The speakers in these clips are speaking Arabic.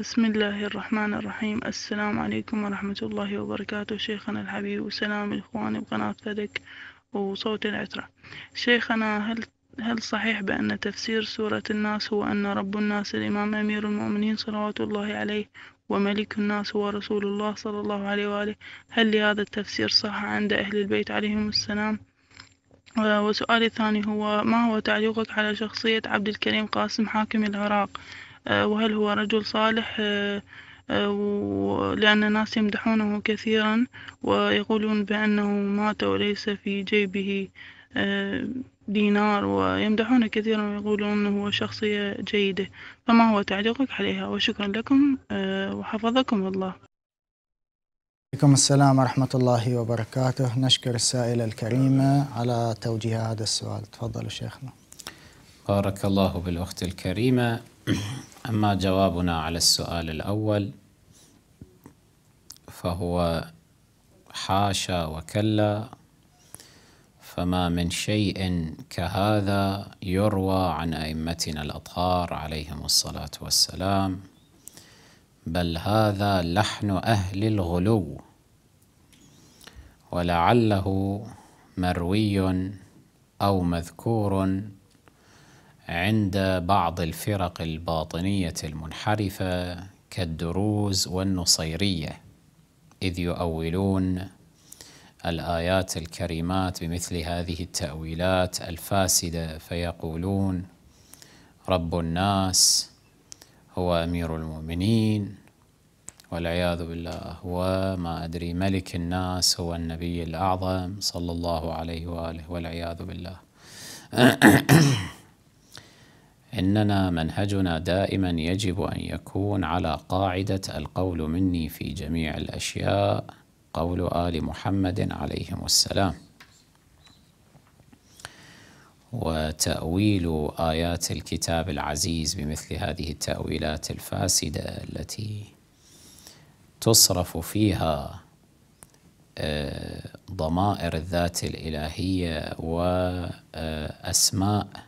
بسم الله الرحمن الرحيم السلام عليكم ورحمة الله وبركاته شيخنا الحبيب وسلام إخواني بقناة فدك وصوت العترة شيخنا هل هل صحيح بأن تفسير سورة الناس هو أن رب الناس الإمام أمير المؤمنين صلوات الله عليه وملك الناس هو رسول الله صلى الله عليه وآله هل لهذا التفسير صح عند أهل البيت عليهم السلام آه، وسؤالي الثاني هو ما هو تعليقك على شخصية عبد الكريم قاسم حاكم العراق آه، وهل هو رجل صالح آه، آه، لأن الناس يمدحونه كثيرا ويقولون بأنه مات وليس في جيبه دينار ويمدحون كثيرا ويقولون أنه هو شخصية جيدة فما هو تعليقك عليها وشكرا لكم وحفظكم الله عليكم السلام ورحمة الله وبركاته نشكر السائلة الكريمة على توجيه هذا السؤال تفضلوا شيخنا بارك الله بالأخت الكريمة أما جوابنا على السؤال الأول فهو حاشا وكلا فما من شيء كهذا يروى عن أئمتنا الأطهار عليهم الصلاة والسلام بل هذا لحن أهل الغلو ولعله مروي أو مذكور عند بعض الفرق الباطنية المنحرفة كالدروز والنصيرية إذ يؤولون الآيات الكريمات بمثل هذه التأويلات الفاسدة فيقولون رب الناس هو أمير المؤمنين والعياذ بالله وما أدري ملك الناس هو النبي الأعظم صلى الله عليه وآله والعياذ بالله إننا منهجنا دائما يجب أن يكون على قاعدة القول مني في جميع الأشياء قول آل محمد عليهم السلام وتأويل آيات الكتاب العزيز بمثل هذه التأويلات الفاسدة التي تصرف فيها آه، ضمائر الذات الإلهية وأسماء آه،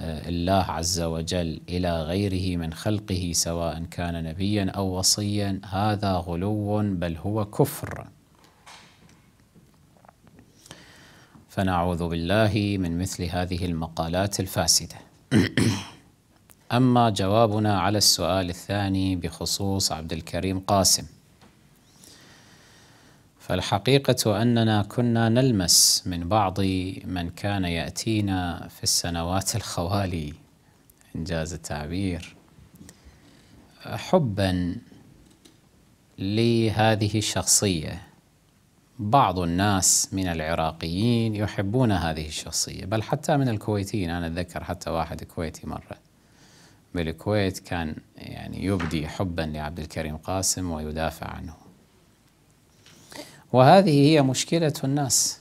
آه، الله عز وجل الى غيره من خلقه سواء كان نبيا او وصيا هذا غلو بل هو كفر فنعوذ بالله من مثل هذه المقالات الفاسده اما جوابنا على السؤال الثاني بخصوص عبد الكريم قاسم فالحقيقة أننا كنا نلمس من بعض من كان يأتينا في السنوات الخوالي إنجاز التعبير حبا لهذه الشخصية بعض الناس من العراقيين يحبون هذه الشخصية بل حتى من الكويتيين أنا أتذكر حتى واحد كويتي مرة بالكويت كان يعني يبدي حبا لعبد الكريم قاسم ويدافع عنه وهذه هي مشكلة الناس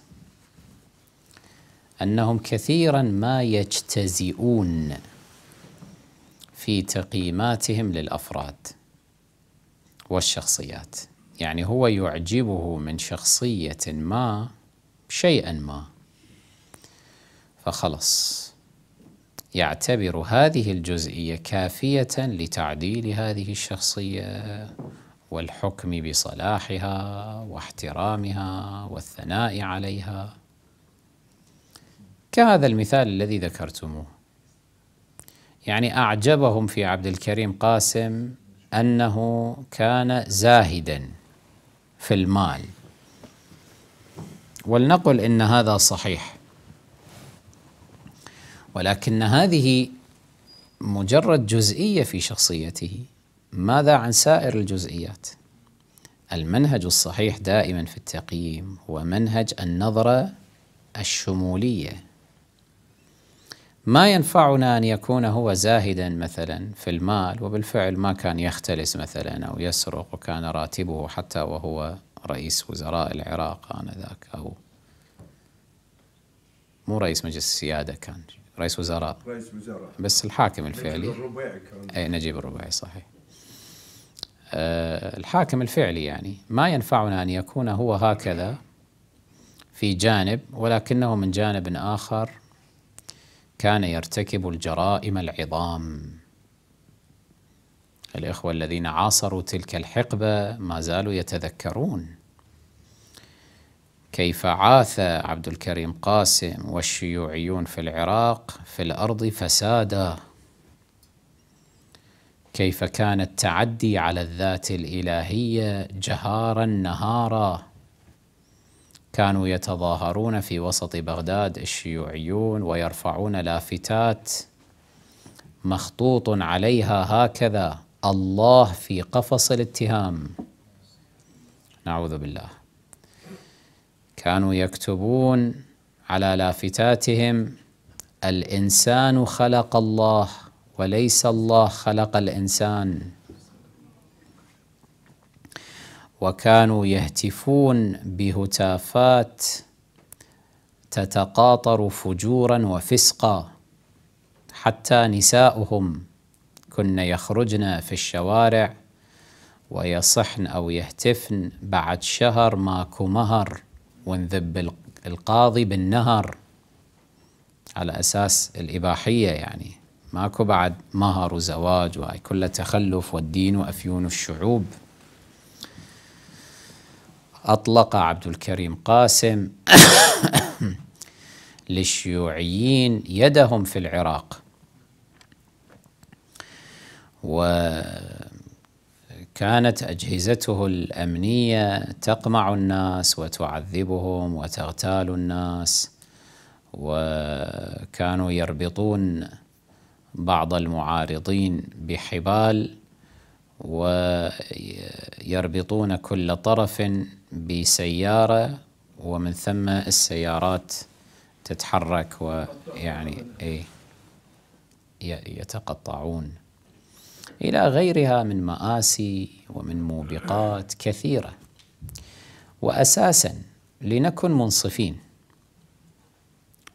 أنهم كثيرا ما يجتزئون في تقييماتهم للأفراد والشخصيات يعني هو يعجبه من شخصية ما شيئا ما فخلص يعتبر هذه الجزئية كافية لتعديل هذه الشخصية والحكم بصلاحها واحترامها والثناء عليها كهذا المثال الذي ذكرتموه يعني اعجبهم في عبد الكريم قاسم انه كان زاهدا في المال ولنقل ان هذا صحيح ولكن هذه مجرد جزئيه في شخصيته ماذا عن سائر الجزئيات؟ المنهج الصحيح دائما في التقييم هو منهج النظرة الشمولية ما ينفعنا أن يكون هو زاهدا مثلا في المال وبالفعل ما كان يختلس مثلا أو يسرق وكان راتبه حتى وهو رئيس وزراء العراق آنذاك أو مو رئيس مجلس السيادة كان رئيس وزراء رئيس وزراء بس الحاكم الفعلي نجيب الربيعي أي نجيب الربيعي صحيح آه، الحاكم الفعلي يعني ما ينفعنا أن يكون هو هكذا في جانب ولكنه من جانب آخر كان يرتكب الجرائم العظام الإخوة الذين عاصروا تلك الحقبة ما زالوا يتذكرون كيف عاث عبد الكريم قاسم والشيوعيون في العراق في الأرض فسادا كيف كان التعدي على الذات الالهيه جهارا نهارا كانوا يتظاهرون في وسط بغداد الشيوعيون ويرفعون لافتات مخطوط عليها هكذا الله في قفص الاتهام نعوذ بالله كانوا يكتبون على لافتاتهم الانسان خلق الله وليس الله خلق الإنسان وكانوا يهتفون بهتافات تتقاطر فجورا وفسقا حتى نساؤهم كن يخرجن في الشوارع ويصحن أو يهتفن بعد شهر ماكو مهر ونذب القاضي بالنهر على أساس الإباحية يعني ماكو بعد مهر وزواج وهاي كلها تخلف والدين وأفيون الشعوب أطلق عبد الكريم قاسم للشيوعيين يدهم في العراق وكانت أجهزته الأمنية تقمع الناس وتعذبهم وتغتال الناس وكانوا يربطون بعض المعارضين بحبال ويربطون كل طرف بسيارة ومن ثم السيارات تتحرك ويعني إيه يتقطعون إلى غيرها من مآسي ومن موبقات كثيرة وأساسا لنكن منصفين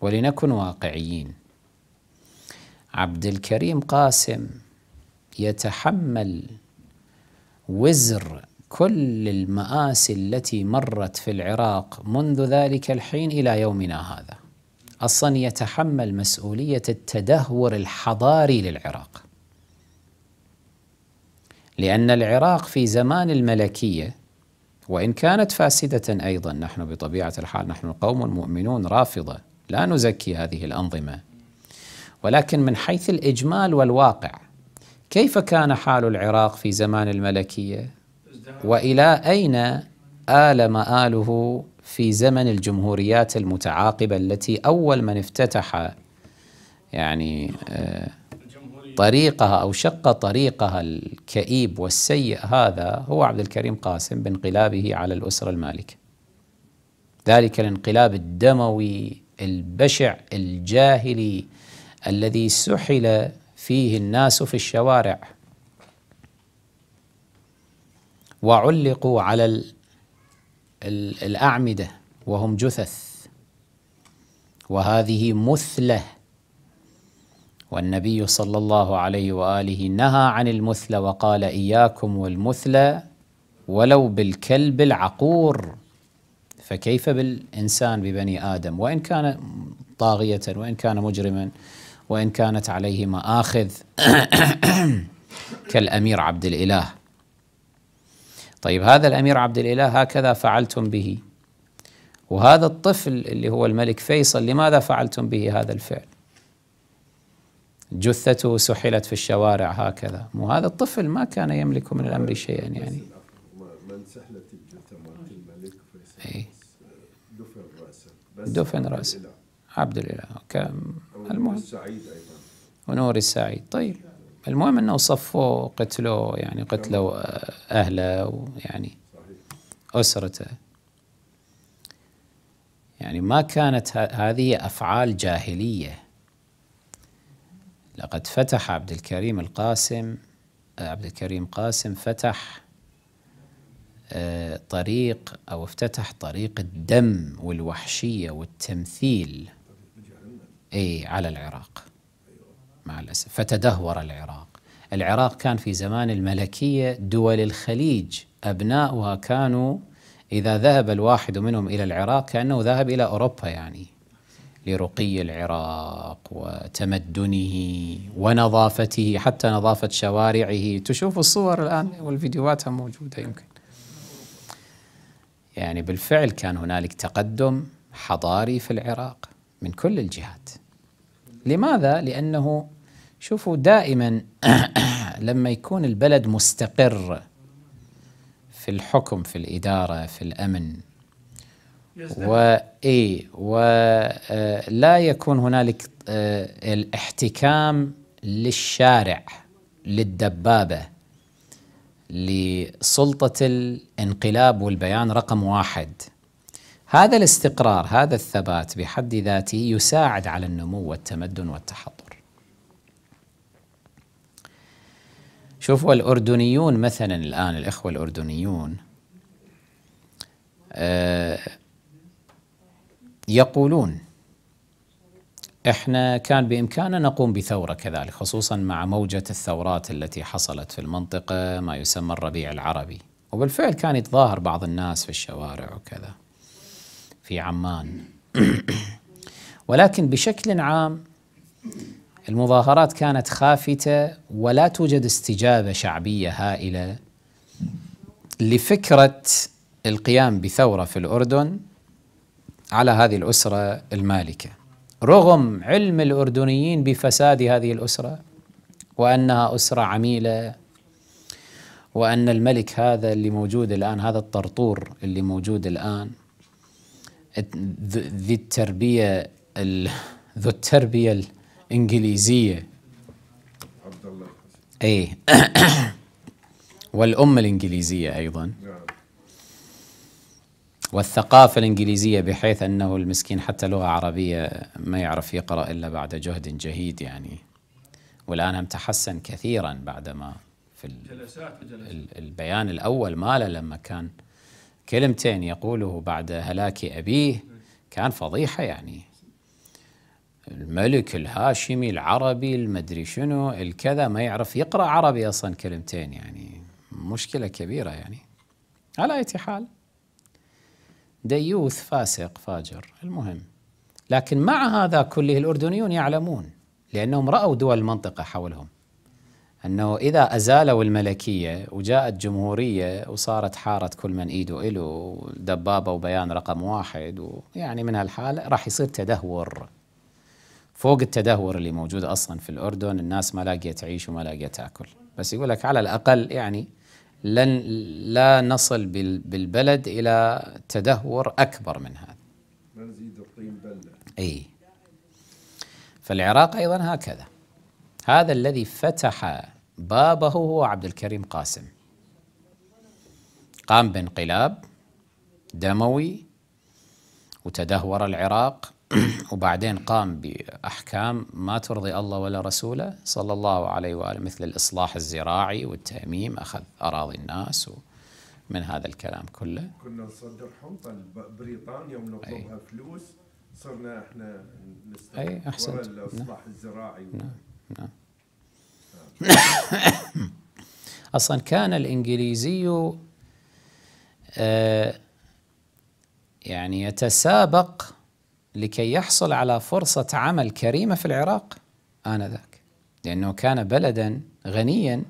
ولنكن واقعيين عبد الكريم قاسم يتحمل وزر كل المآسي التي مرت في العراق منذ ذلك الحين إلى يومنا هذا أصلا يتحمل مسؤولية التدهور الحضاري للعراق لأن العراق في زمان الملكية وإن كانت فاسدة أيضا نحن بطبيعة الحال نحن قوم مؤمنون رافضة لا نزكي هذه الأنظمة ولكن من حيث الإجمال والواقع كيف كان حال العراق في زمان الملكية وإلى أين آل مآله في زمن الجمهوريات المتعاقبة التي أول من افتتح يعني آه، طريقها أو شق طريقها الكئيب والسيء هذا هو عبد الكريم قاسم بانقلابه على الأسرة المالكة ذلك الانقلاب الدموي البشع الجاهلي الذي سحل فيه الناس في الشوارع وعلقوا على الأعمدة وهم جثث وهذه مثلة والنبي صلى الله عليه وآله نهى عن المثلى وقال إياكم والمثلى ولو بالكلب العقور فكيف بالإنسان ببني آدم وإن كان طاغية وإن كان مجرما وإن كانت عليه مآخذ كالأمير عبد الإله طيب هذا الأمير عبد الإله هكذا فعلتم به وهذا الطفل اللي هو الملك فيصل لماذا فعلتم به هذا الفعل جثته سحلت في الشوارع هكذا مو هذا الطفل ما كان يملك من الأمر شيئا يعني من سحلت الجثة الملك فيصل إيه. دفن رأسه دفن رأسه عبد الإله المهم السعيد أيضا ونور السعيد طيب المهم أنه صفوه قتلوه يعني قتلوا آه، أهله ويعني أسرته يعني ما كانت هذه أفعال جاهلية لقد فتح عبد الكريم القاسم آه، عبد الكريم قاسم فتح آه، طريق أو افتتح طريق الدم والوحشية والتمثيل اي على العراق مع الاسف فتدهور العراق العراق كان في زمان الملكيه دول الخليج ابناؤها كانوا اذا ذهب الواحد منهم الى العراق كانه ذهب الى اوروبا يعني لرقي العراق وتمدنه ونظافته حتى نظافة شوارعه تشوف الصور الآن والفيديوهات موجودة يمكن يعني بالفعل كان هنالك تقدم حضاري في العراق من كل الجهات لماذا؟ لأنه شوفوا دائما لما يكون البلد مستقر في الحكم في الإدارة في الأمن و ولا آه، يكون هنالك آه، الاحتكام للشارع للدبابة لسلطة الانقلاب والبيان رقم واحد هذا الاستقرار هذا الثبات بحد ذاته يساعد على النمو والتمدن والتحضر شوفوا الأردنيون مثلا الآن الإخوة الأردنيون آه، يقولون احنا كان بامكاننا نقوم بثوره كذلك خصوصا مع موجه الثورات التي حصلت في المنطقه ما يسمى الربيع العربي وبالفعل كان يتظاهر بعض الناس في الشوارع وكذا في عمان ولكن بشكل عام المظاهرات كانت خافته ولا توجد استجابه شعبيه هائله لفكره القيام بثوره في الاردن على هذه الاسره المالكه رغم علم الاردنيين بفساد هذه الاسره وانها اسره عميله وان الملك هذا اللي موجود الان هذا الطرطور اللي موجود الان ذي التربية ذو التربية الإنجليزية عبد الله أي والأمة الإنجليزية أيضا نعم. والثقافة الإنجليزية بحيث أنه المسكين حتى لغة عربية ما يعرف يقرأ إلا بعد جهد جهيد يعني والآن هم تحسن كثيرا بعدما في البيان الأول ماله لما كان كلمتين يقوله بعد هلاك أبيه كان فضيحة يعني الملك الهاشمي العربي المدري شنو الكذا ما يعرف يقرأ عربي أصلا كلمتين يعني مشكلة كبيرة يعني على أي حال ديوث فاسق فاجر المهم لكن مع هذا كله الأردنيون يعلمون لأنهم رأوا دول المنطقة حولهم أنه إذا أزالوا الملكية وجاءت جمهورية وصارت حارة كل من إيده إله دبابة وبيان رقم واحد ويعني من هالحالة راح يصير تدهور فوق التدهور اللي موجود أصلا في الأردن الناس ما لاقية تعيش وما لاقية تأكل بس يقول لك على الأقل يعني لن لا نصل بالبلد إلى تدهور أكبر من هذا ما نزيد الطين بلة أي فالعراق أيضا هكذا هذا الذي فتح بابه هو عبد الكريم قاسم قام بانقلاب دموي وتدهور العراق وبعدين قام بأحكام ما ترضي الله ولا رسوله صلى الله عليه وآله مثل الإصلاح الزراعي والتأميم أخذ أراضي الناس من هذا الكلام كله كنا نصدر حنطة بريطانيا ونطلبها فلوس صرنا احنا نستخدم الإصلاح نعم. الزراعي نعم. نعم أصلا كان الإنجليزي آه، يعني يتسابق لكي يحصل على فرصة عمل كريمة في العراق آنذاك لأنه كان بلدا غنيا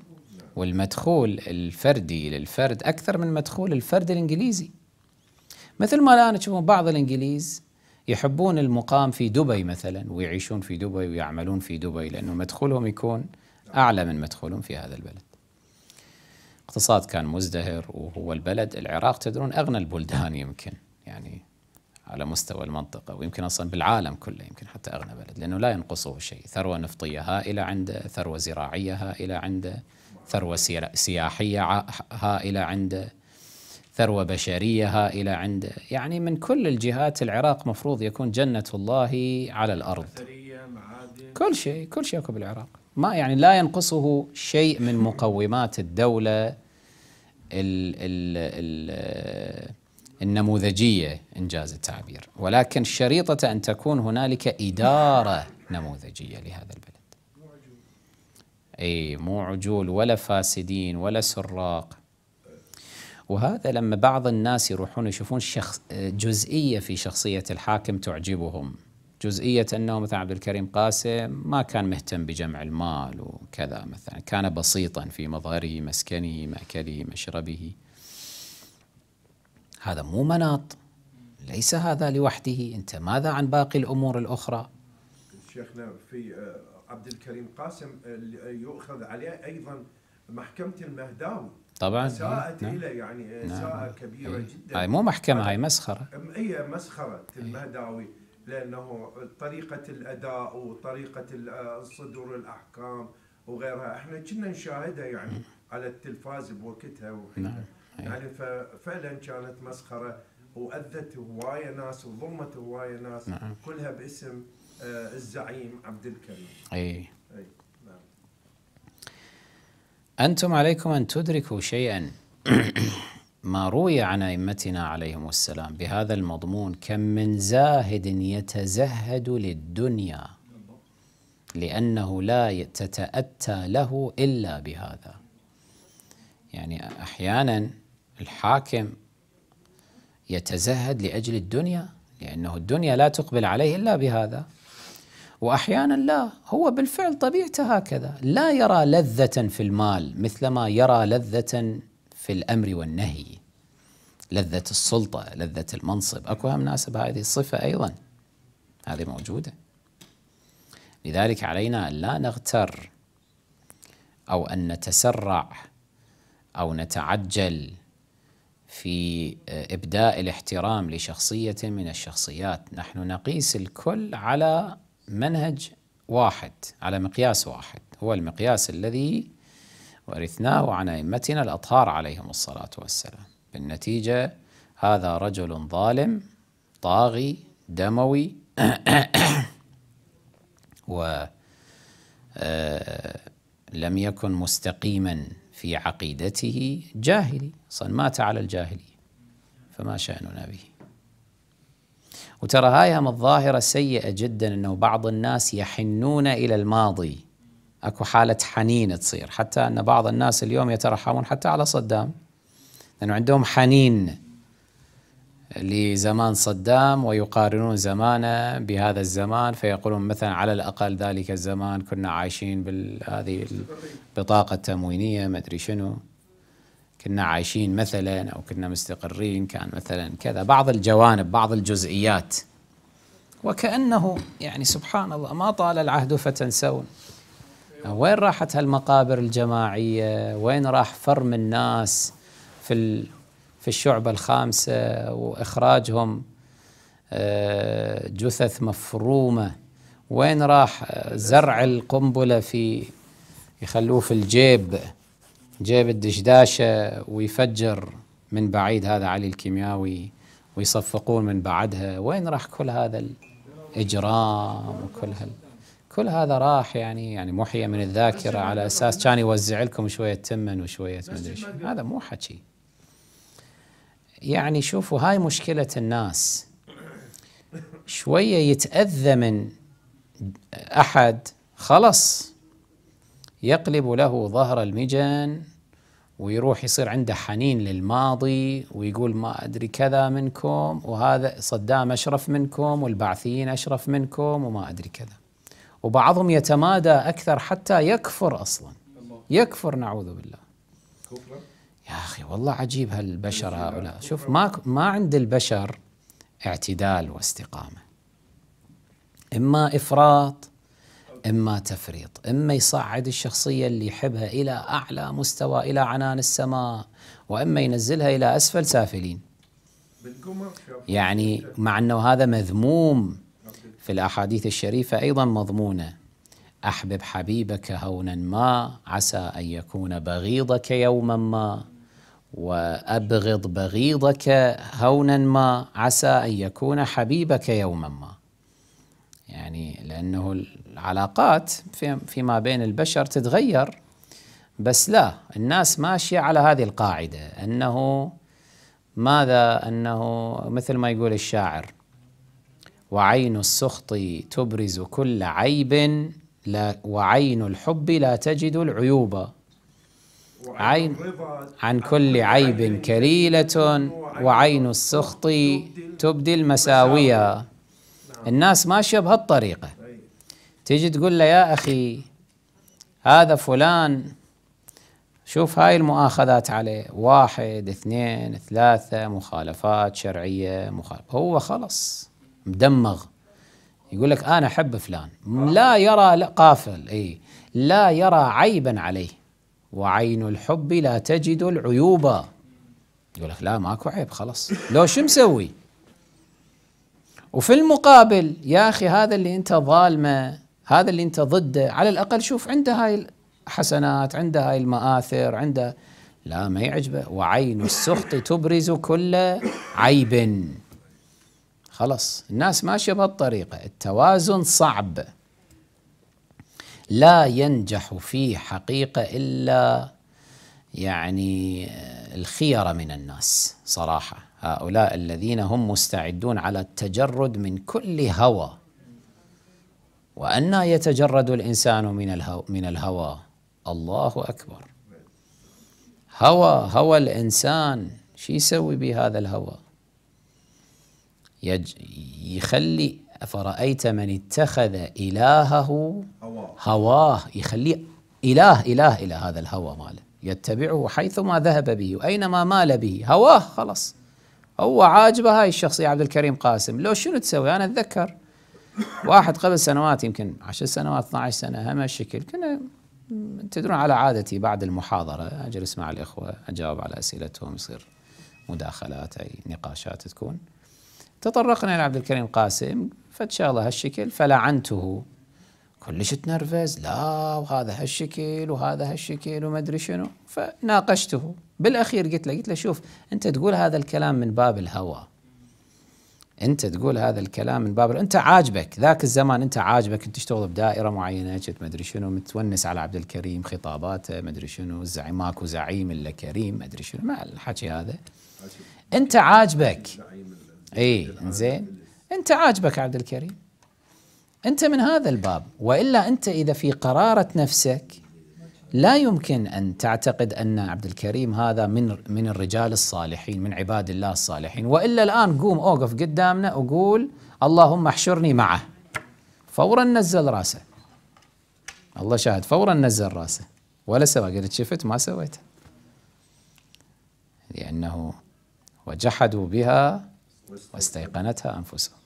والمدخول الفردي للفرد أكثر من مدخول الفرد الإنجليزي مثل ما الآن تشوفون بعض الإنجليز يحبون المقام في دبي مثلا ويعيشون في دبي ويعملون في دبي لأنه مدخولهم يكون أعلى من مدخولهم في هذا البلد اقتصاد كان مزدهر وهو البلد العراق تدرون أغنى البلدان يمكن يعني على مستوى المنطقة ويمكن أصلا بالعالم كله يمكن حتى أغنى بلد لأنه لا ينقصه شيء ثروة نفطية هائلة عنده ثروة زراعية هائلة عنده ثروة سياحية هائلة عنده ثروة بشرية هائلة عند يعني من كل الجهات العراق مفروض يكون جنة الله على الأرض كل شيء كل شيء يكون بالعراق ما يعني لا ينقصه شيء من مقومات الدولة الـ الـ الـ النموذجية إنجاز التعبير ولكن شريطة أن تكون هنالك إدارة نموذجية لهذا البلد أي مو عجول ولا فاسدين ولا سراق وهذا لما بعض الناس يروحون يشوفون شخص جزئية في شخصية الحاكم تعجبهم جزئية أنه مثلا عبد الكريم قاسم ما كان مهتم بجمع المال وكذا مثلا كان بسيطا في مظهره مسكنه مأكله مشربه هذا مو مناط ليس هذا لوحده أنت ماذا عن باقي الأمور الأخرى شيخنا في آه، عبد الكريم قاسم آه، آه، يؤخذ عليه أيضا محكمة المهداوي طبعا ساءت نعم. إلى يعني نعم. ساءة كبيرة أي. جدا هاي مو محكمة هاي مسخرة هي مسخرة إيه. المهداوي لأنه طريقة الأداء وطريقة صدور الأحكام وغيرها احنا كنا نشاهدها يعني إيه. على التلفاز بوقتها نعم. إيه. يعني ففعلا كانت مسخرة وأذت هواية ناس وظلمت هواية ناس نعم. كلها باسم آه، الزعيم عبد الكريم. أي. أي. أنتم عليكم أن تدركوا شيئا ما روي عن أئمتنا عليهم السلام بهذا المضمون كم من زاهد يتزهد للدنيا لأنه لا تتأتى له إلا بهذا يعني أحيانا الحاكم يتزهد لأجل الدنيا لأنه الدنيا لا تقبل عليه إلا بهذا واحيانا لا هو بالفعل طبيعته هكذا لا يرى لذه في المال مثلما يرى لذه في الامر والنهي لذه السلطه لذه المنصب اكو هم ناسب هذه الصفه ايضا هذه موجوده لذلك علينا ان لا نغتر او ان نتسرع او نتعجل في آه، ابداء الاحترام لشخصيه من الشخصيات نحن نقيس الكل على منهج واحد على مقياس واحد هو المقياس الذي ورثناه عن أئمتنا الأطهار عليهم الصلاة والسلام بالنتيجة هذا رجل ظالم طاغي دموي و آه، لم يكن مستقيما في عقيدته جاهلي صن مات على الجاهلية فما شأننا به وترى هاي هم الظاهرة سيئة جدا أنه بعض الناس يحنون إلى الماضي أكو حالة حنين تصير حتى أن بعض الناس اليوم يترحمون حتى على صدام لأنه عندهم حنين لزمان صدام ويقارنون زمانه بهذا الزمان فيقولون مثلا على الاقل ذلك الزمان كنا عايشين بهذه البطاقه التموينيه ما ادري شنو كنا عايشين مثلا او كنا مستقرين كان مثلا كذا بعض الجوانب بعض الجزئيات وكانه يعني سبحان الله ما طال العهد فتنسون وين راحت هالمقابر الجماعيه وين راح فرم الناس في في الشعبه الخامسه واخراجهم آه، جثث مفرومه وين راح زرع القنبله في يخلوه في الجيب جيب الدشداشة ويفجر من بعيد هذا علي الكيمياوي ويصفقون من بعدها وين راح كل هذا الإجرام وكل هال كل هذا راح يعني يعني محية من الذاكرة على أساس كان يوزع لكم شوية تمن وشوية مدري هذا مو حكي يعني شوفوا هاي مشكلة الناس شوية يتأذى من أحد خلص يقلب له ظهر المجن ويروح يصير عنده حنين للماضي ويقول ما أدري كذا منكم وهذا صدام أشرف منكم والبعثيين أشرف منكم وما أدري كذا وبعضهم يتمادى أكثر حتى يكفر أصلا يكفر نعوذ بالله يا أخي والله عجيب هالبشر هؤلاء شوف ما, ما عند البشر اعتدال واستقامة إما إفراط إما تفريط إما يصعد الشخصية اللي يحبها إلى أعلى مستوى إلى عنان السماء وإما ينزلها إلى أسفل سافلين يعني مع أنه هذا مذموم في الأحاديث الشريفة أيضا مضمونة أحبب حبيبك هونا ما عسى أن يكون بغيضك يوما ما وأبغض بغيضك هونا ما عسى أن يكون حبيبك يوما ما يعني لأنه العلاقات في فيما بين البشر تتغير بس لا الناس ماشيه على هذه القاعده انه ماذا انه مثل ما يقول الشاعر وعين السخط تبرز كل عيب لا وعين الحب لا تجد العيوب عين عن كل عيب كليلة وعين السخط تبدي المساوية الناس ماشية بهالطريقة تيجي تقول له يا أخي هذا فلان شوف هاي المؤاخذات عليه واحد اثنين ثلاثة مخالفات شرعية مخالفة هو خلص مدمغ يقول لك أنا أحب فلان لا يرى قافل إيه لا يرى عيبا عليه وعين الحب لا تجد العيوب يقول لك لا ماكو عيب خلص لو شو مسوي وفي المقابل يا أخي هذا اللي أنت ظالمه هذا اللي انت ضده على الاقل شوف عنده هاي الحسنات عنده هاي المآثر عنده لا ما يعجبه وعين السخط تبرز كل عيب خلاص الناس ماشيه بهالطريقه التوازن صعب لا ينجح في حقيقه الا يعني آه، الخيره من الناس صراحه هؤلاء الذين هم مستعدون على التجرد من كل هوى وأنى يتجرد الإنسان من الهوى, من الهوى الله أكبر هوى هوى الإنسان شو يسوي بهذا الهوى يج يخلي أفرأيت من اتخذ إلهه هواه يخليه إله إله إلى هذا الهوى ماله يتبعه حيثما ذهب به وأينما مال به هواه خلاص هو عاجبه هاي الشخصية عبد الكريم قاسم لو شنو تسوي أنا أتذكر واحد قبل سنوات يمكن 10 سنوات 12 سنه هم الشكل كنا تدرون على عادتي بعد المحاضره اجلس مع الاخوه اجاوب على اسئلتهم يصير مداخلات اي نقاشات تكون تطرقنا الى عبد الكريم قاسم فد شغله هالشكل فلعنته كلش تنرفز لا وهذا هالشكل وهذا هالشكل وما ادري شنو فناقشته بالاخير قلت له قلت له شوف انت تقول هذا الكلام من باب الهوى انت تقول هذا الكلام من باب انت عاجبك ذاك الزمان انت عاجبك انت تشتغل بدائره معينه كنت ما ادري شنو متونس على عبد الكريم خطاباته ما ادري شنو الزعيم ماكو زعيم الا كريم ما ادري شنو ما الحكي هذا انت عاجبك اي زين انت عاجبك عبد الكريم انت من هذا الباب والا انت اذا في قراره نفسك لا يمكن ان تعتقد ان عبد الكريم هذا من من الرجال الصالحين من عباد الله الصالحين والا الان قوم اوقف قدامنا وقول اللهم احشرني معه فورا نزل راسه الله شاهد فورا نزل راسه ولا سوى قلت شفت ما سويته لانه وجحدوا بها واستيقنتها انفسهم